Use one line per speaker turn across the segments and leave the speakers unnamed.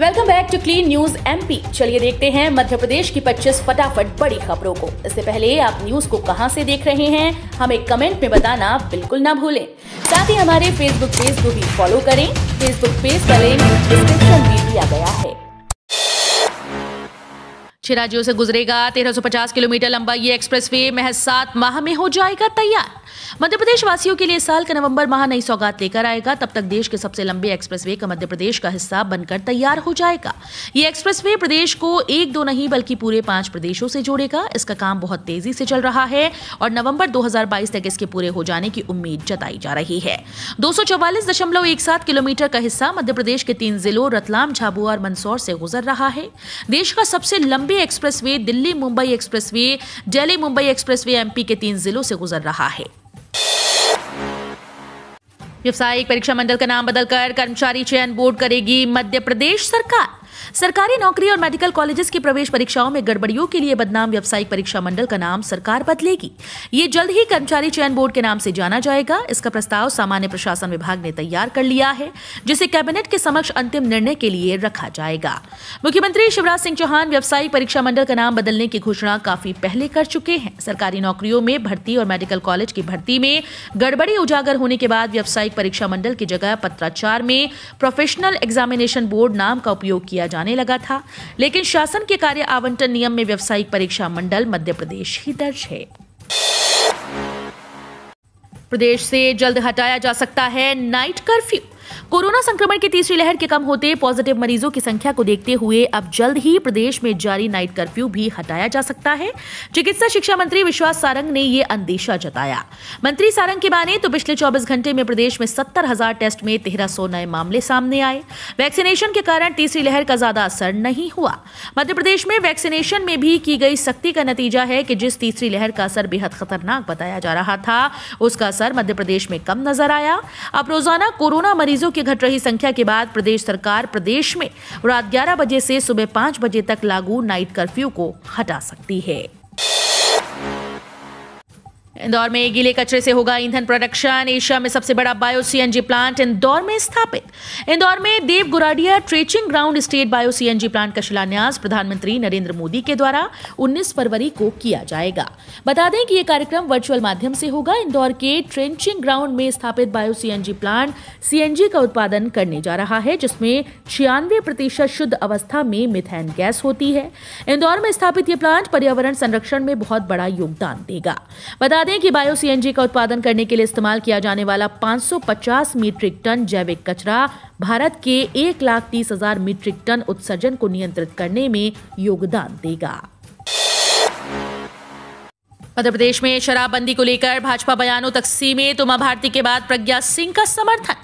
welcome back to clean news MP चलिए देखते हैं मध्य प्रदेश की 25 फटाफट बड़ी खबरों को इससे पहले आप न्यूज को कहां से देख रहे हैं हमें कमेंट में बताना बिल्कुल ना भूलें साथ ही हमारे फेसबुक पेज को भी फॉलो करें फेसबुक पेज का लिंक डिस्क्रिप्शन में दिया गया है छह राज्यों से गुजरेगा 1350 किलोमीटर लंबा ये एक्सप्रेसवे महज सात माह में हो जाएगा तैयार मध्य प्रदेश वासियों के लिए साल का नवंबर माह नई सौगात लेकर आएगा तब तक देश के सबसे लंबे एक्सप्रेसवे का मध्य प्रदेश का हिस्सा बनकर तैयार हो जाएगा ये एक्सप्रेसवे प्रदेश को एक दो नहीं बल्कि पूरे पांच प्रदेशों से जोड़ेगा इसका काम बहुत तेजी से चल रहा है और नवम्बर दो तक इसके पूरे हो जाने की उम्मीद जताई जा रही है दो किलोमीटर का हिस्सा मध्य प्रदेश के तीन जिलों रतलाम झाबुआ और मंदसौर से गुजर रहा है देश का सबसे लंबे express expressway Delhi Mumbai expressway Delhi Mumbai expressway MP के तीन जिलों से गुजर रहा है व्यावसायिक परीक्षा मंडल का नाम बदलकर कर्मचारी चयन बोर्ड करेगी मध्य प्रदेश सरकार सरकारी नौकरी और मेडिकल कॉलेजेस की प्रवेश परीक्षाओं में गड़बड़ियों के लिए बदनाम व्यावसायिक परीक्षा मंडल का नाम सरकार बदलेगी ये जल्द ही कर्मचारी चयन बोर्ड के नाम से जाना जाएगा इसका प्रस्ताव सामान्य प्रशासन विभाग ने तैयार कर लिया है जिसे कैबिनेट के समक्ष अंतिम निर्णय के लिए रखा जाएगा मुख्यमंत्री शिवराज सिंह चौहान व्यावसायिक परीक्षा मंडल का नाम बदलने की घोषणा काफी पहले कर चुके हैं सरकारी नौकरियों में भर्ती और मेडिकल कॉलेज की भर्ती में गड़बड़ी उजागर होने के बाद व्यावसायिक परीक्षा मंडल की जगह पत्राचार में प्रोफेशनल एग्जामिनेशन बोर्ड नाम का उपयोग किया जाने लगा था लेकिन शासन के कार्य आवंटन नियम में व्यावसायिक परीक्षा मंडल मध्य प्रदेश ही दर्ज है प्रदेश से जल्द हटाया जा सकता है नाइट कर्फ्यू कोरोना संक्रमण की तीसरी लहर के कम होते पॉजिटिव मरीजों की संख्या को देखते हुए अब जल्द ही प्रदेश में जारी नाइट कर्फ्यू भी हटाया जा सकता है चिकित्सा शिक्षा मंत्री विश्वास सारंग ने ये अंदेशा जताया मंत्री सारंग की माने तो पिछले 24 घंटे में प्रदेश में सत्तर हजार टेस्ट में तेरह सौ नए मामले सामने आए वैक्सीनेशन के कारण तीसरी लहर का ज्यादा असर नहीं हुआ मध्य प्रदेश में वैक्सीनेशन में भी की गई सख्ती का नतीजा है कि जिस तीसरी लहर का असर बेहद खतरनाक बताया जा रहा था उसका असर मध्य प्रदेश में कम नजर आया अब रोजाना कोरोना मरीजों के की घट रही संख्या के बाद प्रदेश सरकार प्रदेश में रात ग्यारह बजे से सुबह 5 बजे तक लागू नाइट कर्फ्यू को हटा सकती है इंदौर में गीले कचरे से होगा ईंधन प्रोडक्शन एशिया में सबसे बड़ा बायो सीएनजी प्लांट इंदौर में स्थापित इंदौर में Dev Guradiya trenching ground state bio CNG plant का शिलान्यास प्रधानमंत्री नरेंद्र मोदी के द्वारा 19 फरवरी को किया जाएगा बता दें कि यह कार्यक्रम वर्चुअल माध्यम से होगा इंदौर के ट्रेंचिंग ग्राउंड में स्थापित बायो सीएनजी प्लांट सीएनजी का उत्पादन करने जा रहा है जिसमें छियानवे प्रतिशत शुद्ध अवस्था में मिथेन गैस होती है इंदौर में स्थापित ये प्लांट पर्यावरण संरक्षण में बहुत बड़ा योगदान देगा बता दें कि बायो सीएनजी का उत्पादन करने के लिए इस्तेमाल किया जाने वाला 550 मीट्रिक टन जैविक कचरा भारत के एक लाख तीस हजार मीट्रिक टन उत्सर्जन को नियंत्रित करने में योगदान देगा मध्य प्रदेश में शराबबंदी को लेकर भाजपा बयानों तक सीमित उमा भारती के बाद प्रज्ञा सिंह का समर्थन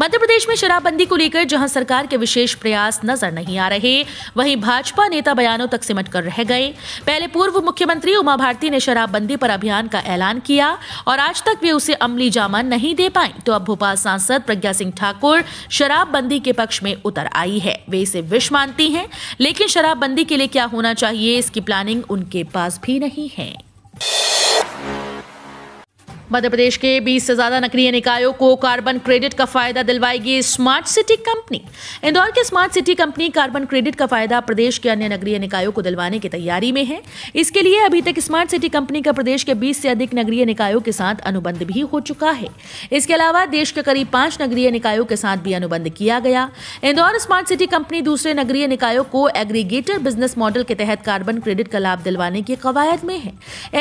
मध्य प्रदेश में शराबबंदी को लेकर जहां सरकार के विशेष प्रयास नजर नहीं आ रहे वहीं भाजपा नेता बयानों तक सिमट कर रह गए पहले पूर्व मुख्यमंत्री उमा भारती ने शराबबंदी पर अभियान का ऐलान किया और आज तक वे उसे अमली जामा नहीं दे पाए तो अब भोपाल सांसद प्रज्ञा सिंह ठाकुर शराबबंदी के पक्ष में उतर आई है वे इसे विष मानती है लेकिन शराबबंदी के लिए क्या होना चाहिए इसकी प्लानिंग उनके पास भी नहीं है मध्य प्रदेश के 20 से ज्यादा नगरीय निकायों को कार्बन क्रेडिट का फायदा दिलवाएगी स्मार्ट सिटी कंपनी इंदौर के smart city company carbon credit का फायदा प्रदेश के अन्य नगरीय निकायों को दिलवाने की तैयारी में है इसके लिए अभी तक स्मार्ट सिटी कंपनी का प्रदेश के बीस से अधिक नगरीय निकायों के साथ अनुबंध भी हो चुका है इसके अलावा देश के करीब पांच नगरीय निकायों के साथ भी अनुबंध किया गया इंदौर स्मार्ट सिटी कंपनी दूसरे नगरीय निकायों को एग्रीगेटर बिजनेस मॉडल के तहत कार्बन क्रेडिट का लाभ दिलवाने की कवायद में है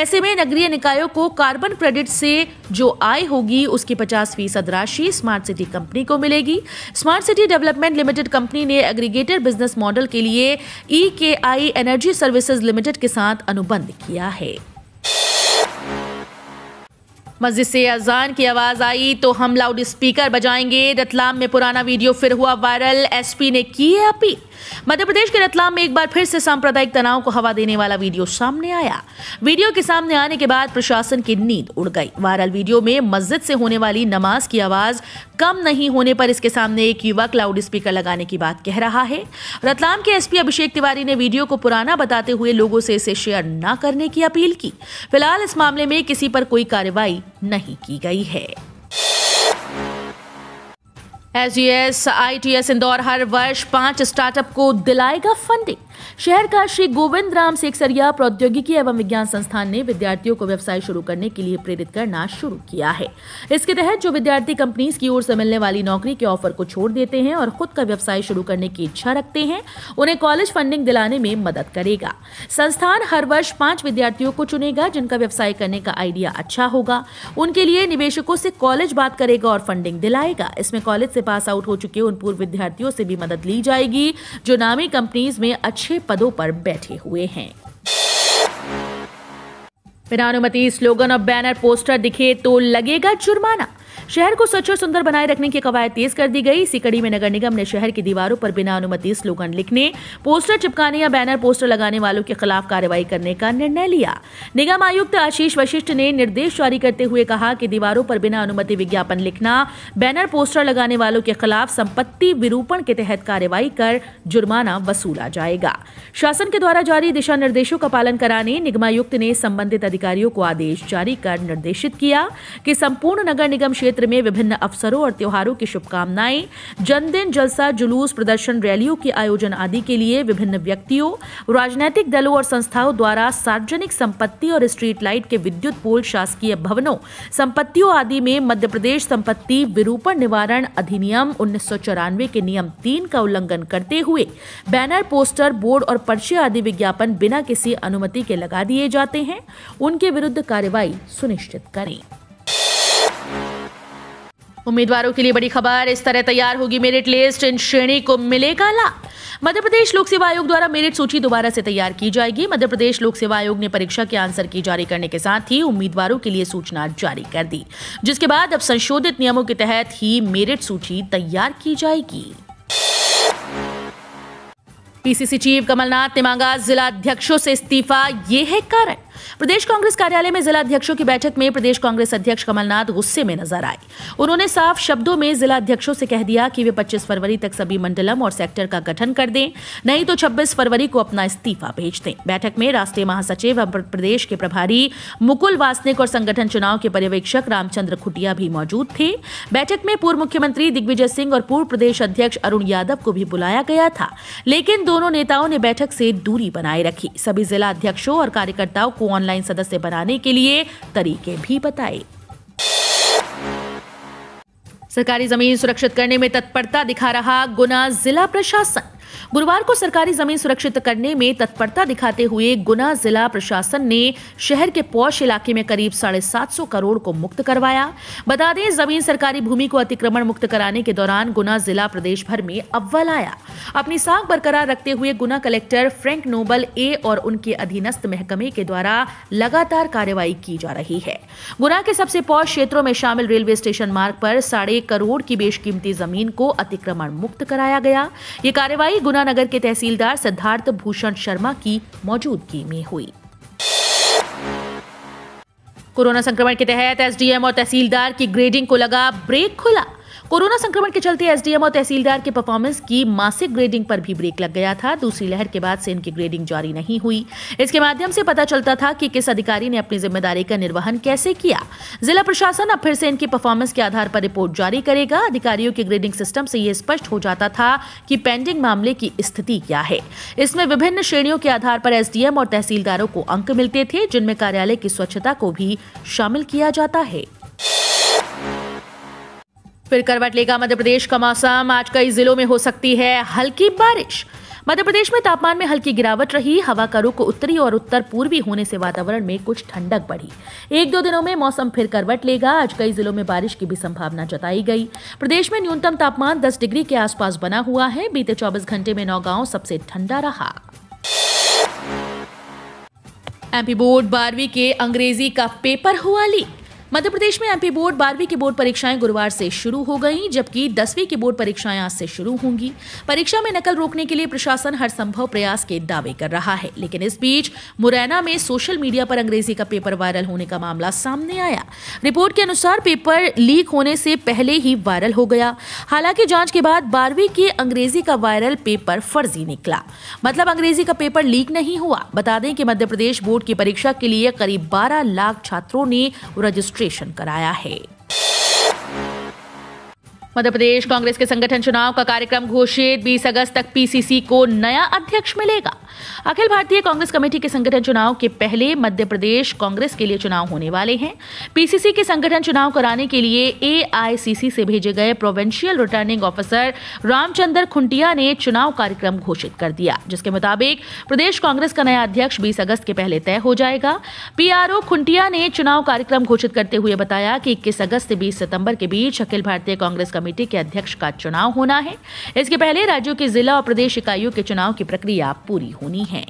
ऐसे में नगरीय निकायों को कार्बन क्रेडिट से जो आय होगी उसकी पचास फीसद राशि स्मार्ट सिटी कंपनी को मिलेगी smart city development limited company ने एग्रीगेटर बिजनेस मॉडल के लिए ई के आई एनर्जी सर्विसेज लिमिटेड के साथ अनुबंध किया है मस्जिद से अजान की आवाज़ आई तो हम लाउड स्पीकर बजाएंगे रतलाम में पुराना वीडियो फिर हुआ वायरल एसपी ने की अपील मध्य प्रदेश के रतलाम में एक बार फिर से सांप्रदायिक तनाव को हवा देने वाला वीडियो सामने आया वीडियो के सामने आने के बाद प्रशासन की नींद उड़ गई वायरल वीडियो में मस्जिद से होने वाली नमाज की आवाज कम नहीं होने पर इसके सामने एक युवक लाउड स्पीकर लगाने की बात कह रहा है रतलाम के एसपी अभिषेक तिवारी ने वीडियो को पुराना बताते हुए लोगों से इसे शेयर न करने की अपील की फिलहाल इस मामले में किसी पर कोई कार्रवाई नहीं की गई है टी एस इंदौर हर वर्ष पांच स्टार्टअप को दिलाएगा फंडिंग शहर का श्री गोविंद राम सेक्सरिया प्रौद्योगिकी एवं विज्ञान संस्थान ने विद्यार्थियों को व्यवसाय शुरू करने के लिए प्रेरित करना शुरू किया है इसके तहत जो विद्यार्थी कंपनीज की ओर से मिलने वाली नौकरी के ऑफर को छोड़ देते हैं और खुद का व्यवसाय शुरू करने की इच्छा रखते हैं उन्हें कॉलेज फंडिंग दिलाने में मदद करेगा संस्थान हर वर्ष पांच विद्यार्थियों को चुनेगा जिनका व्यवसाय करने का आइडिया अच्छा होगा उनके लिए निवेशकों से कॉलेज बात करेगा और फंडिंग दिलाएगा इसमें कॉलेज से पास आउट हो चुके उन पूर्व विद्यार्थियों से भी मदद ली जाएगी जो नामी कंपनीज में अच्छे पदों पर बैठे हुए हैं बिना अनुमति स्लोगन और बैनर पोस्टर दिखे तो लगेगा जुर्माना शहर को स्वच्छ और सुंदर बनाए रखने की कवायद तेज कर दी गई इसी कड़ी में नगर निगम ने शहर की दीवारों पर बिना अनुमति स्लोगन लिखने पोस्टर चिपकाने या बैनर पोस्टर लगाने वालों के खिलाफ कार्रवाई करने का निर्णय लिया निगम आयुक्त आशीष वशिष्ठ ने निर्देश जारी करते हुए कहा कि दीवारों पर बिना अनुमति विज्ञापन लिखना बैनर पोस्टर लगाने वालों के खिलाफ संपत्ति विरूपण के तहत कार्रवाई कर जुर्माना वसूला जाएगा शासन के द्वारा जारी दिशा निर्देशों का पालन कराने निगमायुक्त ने संबंधित अधिकारियों को आदेश जारी कर निर्देशित किया कि संपूर्ण नगर निगम क्षेत्र क्षेत्र में विभिन्न अवसरों और त्योहारों की शुभकामनाएं जन्मदिन जलसा जुलूस प्रदर्शन रैलियों के आयोजन आदि के लिए विभिन्न व्यक्तियों राजनीतिक दलों और संस्थाओं द्वारा सार्वजनिक संपत्ति और स्ट्रीट लाइट के विद्युत पोल शासकीय भवनों संपत्तियों आदि में मध्य प्रदेश संपत्ति विरूपण निवारण अधिनियम उन्नीस के नियम तीन का उल्लंघन करते हुए बैनर पोस्टर बोर्ड और पर्चे आदि विज्ञापन बिना किसी अनुमति के लगा दिए जाते हैं उनके विरुद्ध कार्यवाही सुनिश्चित करें उम्मीदवारों के लिए बड़ी खबर इस तरह तैयार होगी मेरिट लिस्ट इन श्रेणी को मिलेगा लाभ मध्य प्रदेश लोक सेवा आयोग द्वारा मेरिट सूची दोबारा से तैयार की जाएगी मध्य प्रदेश लोक सेवा आयोग ने परीक्षा के आंसर की जारी करने के साथ ही उम्मीदवारों के लिए सूचना जारी कर दी जिसके बाद अब संशोधित नियमों के तहत ही मेरिट सूची तैयार की जाएगी पीसीसी चीफ कमलनाथ ने मांगा जिला अध्यक्षों से इस्तीफा ये है कारण प्रदेश कांग्रेस कार्यालय में जिला अध्यक्षों की बैठक में प्रदेश कांग्रेस अध्यक्ष कमलनाथ गुस्से में नजर आए उन्होंने साफ शब्दों में जिला अध्यक्षों से कह दिया कि वे 25 फरवरी तक सभी मंडलम और सेक्टर का गठन कर दें नहीं तो 26 फरवरी को अपना इस्तीफा भेज दें बैठक में राष्ट्रीय महासचिव एवं प्रदेश के प्रभारी मुकुल वासनिक और संगठन चुनाव के पर्यवेक्षक रामचंद्र खुटिया भी मौजूद थे बैठक में पूर्व मुख्यमंत्री दिग्विजय सिंह और पूर्व प्रदेश अध्यक्ष अरुण यादव को भी बुलाया गया था लेकिन दोनों नेताओं ने बैठक से दूरी बनाए रखी सभी जिला अध्यक्षों और कार्यकर्ताओं को ऑनलाइन सदस्य बनाने के लिए तरीके भी बताए सरकारी जमीन सुरक्षित करने में तत्परता दिखा रहा गुना जिला प्रशासन गुरुवार को सरकारी जमीन सुरक्षित करने में तत्परता दिखाते हुए गुना जिला प्रशासन ने शहर के पौष इलाके में करीब साढ़े सात सौ करोड़ को मुक्त करवाया बता दें जमीन सरकारी भूमि को अतिक्रमण मुक्त कराने के दौरान गुना जिला प्रदेश भर में अव्वल आया अपनी साख बरकरार रखते हुए Guna collector Frank Noble A और उनके अधीनस्थ महकमे के द्वारा लगातार कार्रवाई की जा रही है गुना के सबसे पौष क्षेत्रों में शामिल रेलवे स्टेशन मार्ग पर साढ़े करोड़ की बेशकीमती जमीन को अतिक्रमण मुक्त कराया गया ये कार्यवाही गुना गुनानगर के तहसीलदार सिद्धार्थ भूषण शर्मा की मौजूदगी में हुई कोरोना संक्रमण के तहत एसडीएम और तहसीलदार की ग्रेडिंग को लगा ब्रेक खुला कोरोना संक्रमण के चलते एसडीएम और तहसीलदार के परफॉर्मेंस की मासिक ग्रेडिंग पर भी ब्रेक लग गया था दूसरी लहर के बाद से इनकी ग्रेडिंग जारी नहीं हुई इसके माध्यम से पता चलता था कि किस अधिकारी ने अपनी जिम्मेदारी का निर्वहन कैसे किया जिला प्रशासन अब फिर से इनकी परफॉर्मेंस के आधार पर रिपोर्ट जारी करेगा अधिकारियों के ग्रेडिंग सिस्टम से यह स्पष्ट हो जाता था कि पेंडिंग मामले की स्थिति क्या है इसमें विभिन्न श्रेणियों के आधार पर एसडीएम और तहसीलदारों को अंक मिलते थे जिनमें कार्यालय की स्वच्छता को भी शामिल किया जाता है फिर करवट लेगा मध्य प्रदेश का मौसम आज कई जिलों में हो सकती है हल्की बारिश मध्य प्रदेश में तापमान में हल्की गिरावट रही हवा का रुख उत्तरी और उत्तर पूर्वी होने से वातावरण में कुछ ठंडक बढ़ी एक दो दिनों में मौसम फिर करवट लेगा आज कई जिलों में बारिश की भी संभावना जताई गई प्रदेश में न्यूनतम तापमान 10 डिग्री के आसपास बना हुआ है बीते 24 घंटे में नौगांव सबसे ठंडा रहा एमपी बोर्ड बारहवीं के अंग्रेजी का पेपर हुआ लीक मध्य प्रदेश में एमपी बोर्ड बारहवीं की बोर्ड परीक्षाएं गुरुवार से शुरू हो गई जबकि दसवीं की बोर्ड परीक्षाएं आज से शुरू होंगी परीक्षा में नकल रोकने के लिए प्रशासन हर संभव प्रयास के दावे कर रहा है लेकिन इस बीच मुरैना में सोशल मीडिया पर अंग्रेजी का पेपर वायरल होने का मामला सामने आया रिपोर्ट के अनुसार पेपर लीक होने से पहले ही वायरल हो गया हालांकि जांच के बाद बारहवीं के अंग्रेजी का वायरल पेपर फर्जी निकला मतलब अंग्रेजी का पेपर लीक नहीं हुआ बता दें कि मध्य प्रदेश बोर्ड की परीक्षा के लिए करीब बारह लाख छात्रों ने रजिस्टर रजिस्ट्रेशन कराया है मध्य प्रदेश कांग्रेस के संगठन चुनाव का कार्यक्रम घोषित 20 अगस्त तक पीसीसी को नया अध्यक्ष मिलेगा अखिल भारतीय कांग्रेस कमेटी के संगठन चुनाव के पहले मध्य प्रदेश कांग्रेस के लिए चुनाव होने वाले हैं पीसीसी के संगठन चुनाव कराने के लिए एआईसीसी से भेजे गए provincial returning officer Ramchandra Khuntia ने चुनाव कार्यक्रम घोषित कर दिया जिसके मुताबिक प्रदेश कांग्रेस का नया अध्यक्ष बीस अगस्त के पहले तय हो जाएगा पीआरओ खुंटिया ने चुनाव कार्यक्रम घोषित करते हुए बताया कि इक्कीस अगस्त से बीस सितम्बर के बीच अखिल भारतीय कांग्रेस कमेटी के अध्यक्ष का चुनाव होना है इसके पहले राज्यों के जिला और प्रदेश इकाइयों के चुनाव की प्रक्रिया पूरी होनी है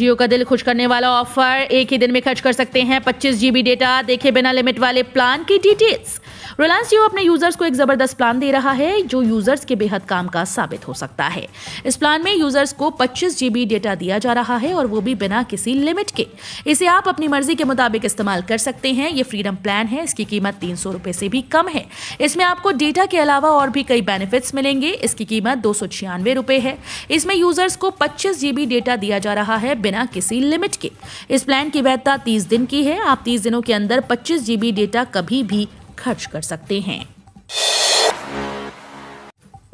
जियो का दिल खुश करने वाला ऑफर एक ही दिन में खर्च कर सकते हैं पच्चीस जीबी डेटा देखे बिना लिमिट वाले प्लान की डिटेल्स रिलायंस जियो अपने यूजर्स को एक जबरदस्त प्लान दे रहा है जो यूजर्स के बेहद काम का साबित हो सकता है इस प्लान में यूजर्स को पच्चीस जीबी डेटा दिया जा रहा है और वो भी बिना किसी लिमिट के इसे आप अपनी मर्जी के मुताबिक इस्तेमाल कर सकते हैं ये फ्रीडम प्लान है इसकी कीमत तीन सौ रुपए से भी कम है इसमें आपको डेटा के अलावा और भी कई बेनिफिट्स मिलेंगे इसकी कीमत दो सौ छियानवे रुपए है इसमें यूजर्स को पच्चीस जीबी डेटा दिया जा रहा है बिना किसी लिमिट के इस प्लान की वैधता तीस दिन की है आप तीस दिनों के अंदर पच्चीस जीबी डेटा कभी भी खर्च कर सकते हैं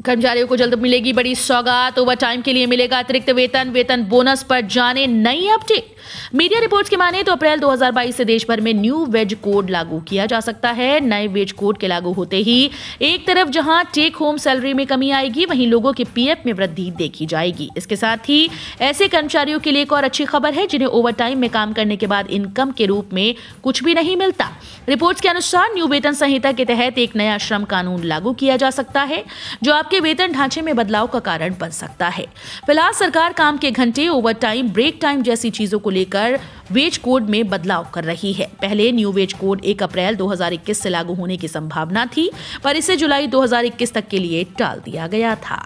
कर्मचारियों को जल्द मिलेगी बड़ी सौगात ओवर टाइम के लिए मिलेगा अतिरिक्त वेतन वेतन बोनस पर जाने नई अपडेट मीडिया रिपोर्ट्स के माने तो अप्रैल 2022 से देश भर में न्यू वेज कोड लागू किया जा सकता है नए वेज कोड के लागू होते ही एक तरफ जहां टेक होम सैलरी में कमी आएगी वहीं लोगों के पीएफ में वृद्धि देखी जाएगी इसके साथ ही ऐसे कर्मचारियों के लिए एक और अच्छी खबर है जिन्हें ओवर टाइम में काम करने के बाद इनकम के रूप में कुछ भी नहीं मिलता रिपोर्ट के अनुसार न्यू वेतन संहिता के तहत एक नया श्रम कानून लागू किया जा सकता है जो आप आपके वेतन ढांचे में बदलाव का कारण बन सकता है फिलहाल सरकार काम के घंटे ओवर टाइम ब्रेक टाइम जैसी चीजों को लेकर वेज कोड में बदलाव कर रही है पहले न्यू वेज कोड 1 अप्रैल 2021 से लागू होने की संभावना थी पर इसे जुलाई 2021 तक के लिए टाल दिया गया था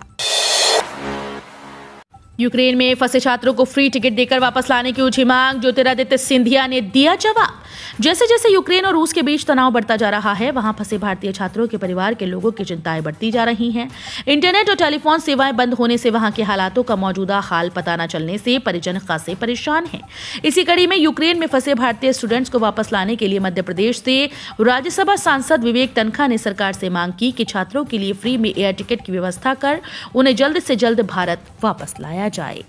यूक्रेन में फंसे छात्रों को फ्री टिकट देकर वापस लाने की उठी मांग ज्योतिरादित्य सिंधिया ने दिया जवाब जैसे जैसे यूक्रेन और रूस के बीच तनाव बढ़ता जा रहा है वहां फंसे भारतीय छात्रों के परिवार के लोगों की चिंताएं बढ़ती जा रही हैं इंटरनेट और टेलीफोन सेवाएं बंद होने से वहां के हालातों का मौजूदा हाल पता न चलने से परिजन खासे परेशान है इसी कड़ी में यूक्रेन में फंसे भारतीय स्टूडेंट्स को वापस लाने के लिए मध्य प्रदेश से राज्यसभा सांसद विवेक तनखा ने सरकार से मांग की कि छात्रों के लिए फ्री में एयर टिकट की व्यवस्था कर उन्हें जल्द से जल्द भारत वापस लाया बढ़ाया जाए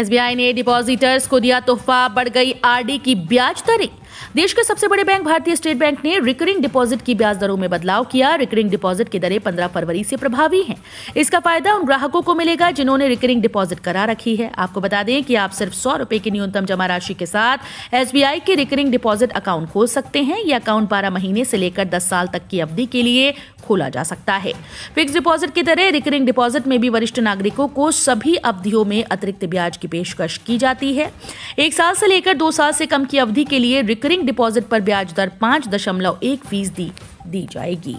एसबीआई ने डिपॉजिटर्स को दिया तोहफा बढ़ गई आरडी की ब्याज दरें देश के सबसे बड़े बैंक भारतीय स्टेट बैंक ने रिकरिंग डिपॉजिट की ब्याज दरों में बदलाव किया रिकरिंग डिपॉजिट की दरें पंद्रह फरवरी से प्रभावी हैं इसका फायदा उन ग्राहकों को मिलेगा जिन्होंने रिकरिंग डिपॉजिट करा रखी है आपको बता दें कि आप सिर्फ सौ रुपए की न्यूनतम जमा राशि के साथ एस के रिकरिंग डिपॉजिट अकाउंट खोल सकते हैं यह अकाउंट बारह महीने से लेकर दस साल तक की अवधि के लिए खोला जा सकता है फिक्स डिपॉजिट की तरह रिकरिंग डिपॉजिट में भी वरिष्ठ नागरिकों को सभी अवधियों में अतिरिक्त ब्याज की पेशकश की जाती है एक साल से लेकर दो साल से कम की अवधि के लिए रिकरिंग डिपॉजिट पर ब्याज दर पाँच दशमलव एक फीसदी दी जाएगी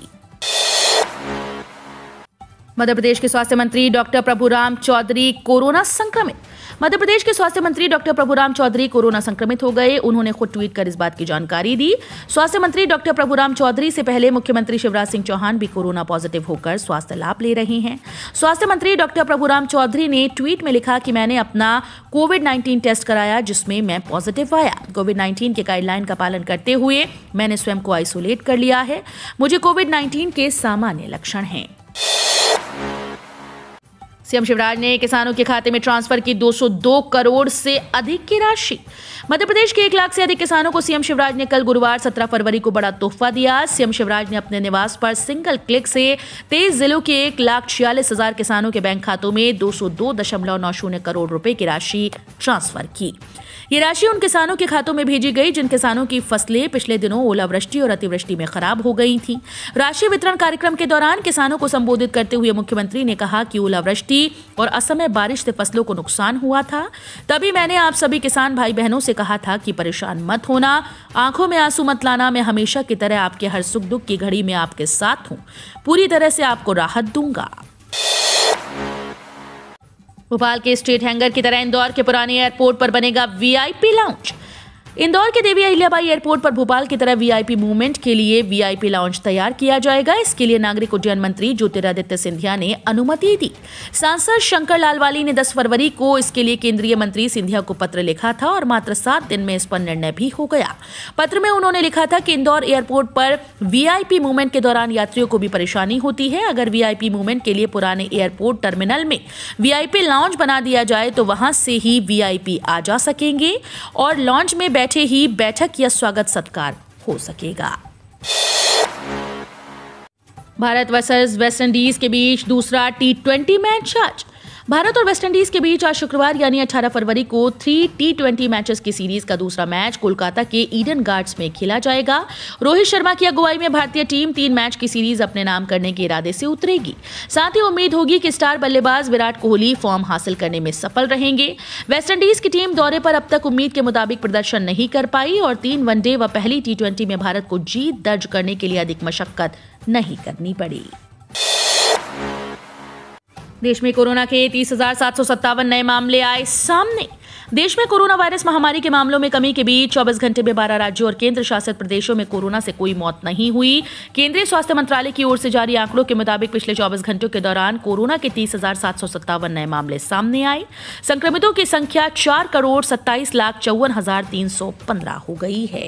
मध्य प्रदेश के स्वास्थ्य मंत्री डॉक्टर प्रभुराम चौधरी कोरोना संक्रमित मध्य प्रदेश के स्वास्थ्य मंत्री डॉक्टर प्रभुराम चौधरी कोरोना संक्रमित हो गए उन्होंने खुद ट्वीट कर इस बात की जानकारी दी स्वास्थ्य मंत्री डॉक्टर प्रभुराम चौधरी से पहले मुख्यमंत्री शिवराज सिंह चौहान भी कोरोना पॉजिटिव होकर स्वास्थ्य लाभ ले रहे हैं स्वास्थ्य मंत्री डॉक्टर प्रभुराम चौधरी ने ट्वीट में लिखा कि मैंने अपना कोविड नाइन्टीन टेस्ट कराया जिसमें मैं पॉजिटिव आया कोविड नाइन्टीन के गाइडलाइन का पालन करते हुए मैंने स्वयं को आइसोलेट कर लिया है मुझे कोविड नाइन्टीन के सामान्य लक्षण हैं सीएम शिवराज ने किसानों के खाते में ट्रांसफर की 202 करोड़ से अधिक की राशि मध्य प्रदेश के एक लाख से अधिक किसानों को सीएम शिवराज ने कल गुरुवार 17 फरवरी को बड़ा तोहफा दिया सीएम शिवराज ने अपने निवास पर सिंगल क्लिक से तेईस जिलों के एक लाख छियालीस हजार किसानों के बैंक खातों में दो करोड़ रुपए की राशि ट्रांसफर की ये राशि उन किसानों के खातों में भेजी गई जिन किसानों की फसलें पिछले दिनों ओलावृष्टि और अतिवृष्टि में खराब हो गई थी राशि वितरण कार्यक्रम के दौरान किसानों को संबोधित करते हुए मुख्यमंत्री ने कहा कि ओलावृष्टि थी और असमय बारिश से फसलों को नुकसान हुआ था तभी मैंने आप सभी किसान भाई बहनों से कहा था कि परेशान मत होना आंखों में आंसू मत लाना मैं हमेशा की तरह आपके हर सुख दुख की घड़ी में आपके साथ हूँ पूरी तरह से आपको राहत दूंगा भोपाल के स्ट्रीट हैंगर की तरह इंदौर के पुराने एयरपोर्ट पर बनेगा वीआईपी लाउंज इंदौर के देवी अहिल्याबाई एयरपोर्ट पर भोपाल की तरह वीआईपी मूवमेंट के लिए वीआईपी लाउंज तैयार किया जाएगा इसके लिए नागरिक उड्डयन मंत्री ज्योतिरादित्य सिंधिया ने अनुमति दी सांसद शंकर लालवाली ने 10 फरवरी को इसके लिए केंद्रीय मंत्री सिंधिया को पत्र लिखा था और मात्र सात दिन में इस पर निर्णय भी हो गया पत्र में उन्होंने लिखा था कि इंदौर एयरपोर्ट पर वीआईपी मूवमेंट के दौरान यात्रियों को भी परेशानी होती है अगर वीआईपी मूवमेंट के लिए पुराने एयरपोर्ट टर्मिनल में वीआईपी लाउंज बना दिया जाए तो वहां से ही वीआईपी आ जा सकेंगे और लॉन्च में बैठे ही बैठक या स्वागत सत्कार हो सकेगा भारत वर्सेस वेस्टइंडीज के बीच दूसरा टी ट्वेंटी मैच आज भारत और वेस्टइंडीज के बीच आज शुक्रवार यानी 18 फरवरी को थ्री टी ट्वेंटी मैचेस की सीरीज का दूसरा मैच कोलकाता के ईडन गार्ड्स में खेला जाएगा रोहित शर्मा की अगुवाई में भारतीय टीम तीन मैच की सीरीज अपने नाम करने के इरादे से उतरेगी साथ ही उम्मीद होगी कि स्टार बल्लेबाज विराट कोहली फॉर्म हासिल करने में सफल रहेंगे वेस्टइंडीज की टीम दौरे पर अब तक उम्मीद के मुताबिक प्रदर्शन नहीं कर पाई और तीन वनडे व पहली टी में भारत को जीत दर्ज करने के लिए अधिक मशक्कत नहीं करनी पड़ी देश में कोरोना के तीस नए मामले आए सामने देश में कोरोना वायरस महामारी के मामलों में कमी के बीच 24 घंटे में 12 राज्यों और केंद्र शासित प्रदेशों में कोरोना से कोई मौत नहीं हुई केंद्रीय स्वास्थ्य मंत्रालय की ओर से जारी आंकड़ों के मुताबिक पिछले 24 घंटों के दौरान कोरोना के तीस नए मामले सामने आए संक्रमितों की संख्या चार करोड़ सत्ताईस लाख चौवन हो गई है